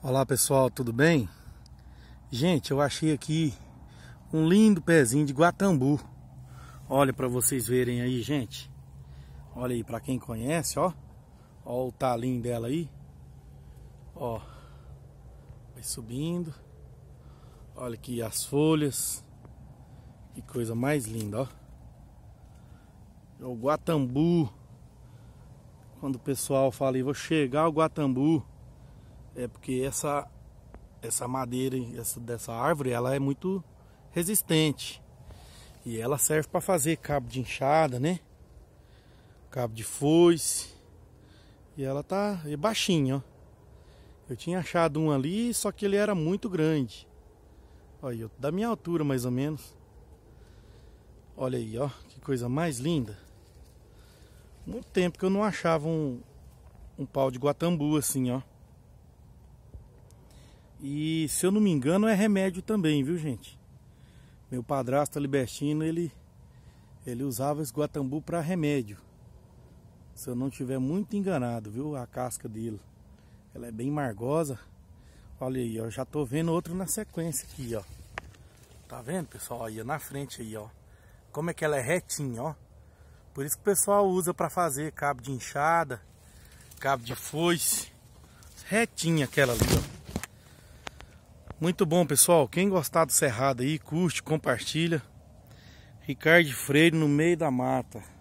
Olá pessoal, tudo bem? Gente, eu achei aqui um lindo pezinho de guatambu. Olha para vocês verem aí, gente. Olha aí, para quem conhece, ó. Ó o talim dela aí. Ó. Vai subindo. Olha aqui as folhas. Que coisa mais linda, ó. É o guatambu. Quando o pessoal fala, vou chegar ao guatambu é porque essa essa madeira essa, dessa árvore ela é muito resistente e ela serve para fazer cabo de enxada, né? Cabo de foice. E ela tá baixinho. É baixinha, ó. Eu tinha achado um ali, só que ele era muito grande. Olha, eu, da minha altura mais ou menos. Olha aí, ó, que coisa mais linda. Muito tempo que eu não achava um, um pau de guatambu assim, ó. E se eu não me engano é remédio também, viu gente? Meu padrasto libertino, ele, ele usava esse guatambu para remédio. Se eu não estiver muito enganado, viu? A casca dele. Ela é bem margosa. Olha aí, ó. Já tô vendo outro na sequência aqui, ó. Tá vendo, pessoal? Aí, na frente aí, ó. Como é que ela é retinha, ó. Por isso que o pessoal usa para fazer cabo de enxada, cabo de foice. Retinha aquela ali, ó. Muito bom, pessoal. Quem gostar do Cerrado aí, curte, compartilha. Ricardo Freire no meio da mata.